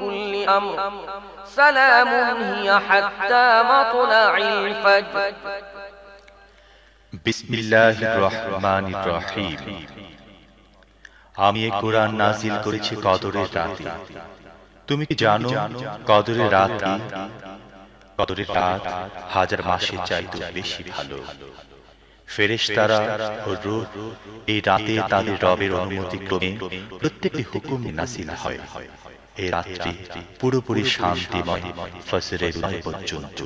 كل أمر سلام هي حتى مطلع الفجر بسم الله الرحمن الرحيم আমি এ কোরআন নাজিল করেছি কদরের রাতে তুমি কি জানো কদরের রাত কদরের রাত হাজার মাসের চাইতে বেশি ভালো ফেরেশতারা ও এই রাতে তাদের রবের অনুমতি ক্রমে প্রত্যেকটি হুকুম নাসিলা হয় এই রাত্রি পুরোপুরি শান্তিময় ফসরের পর্যন্ত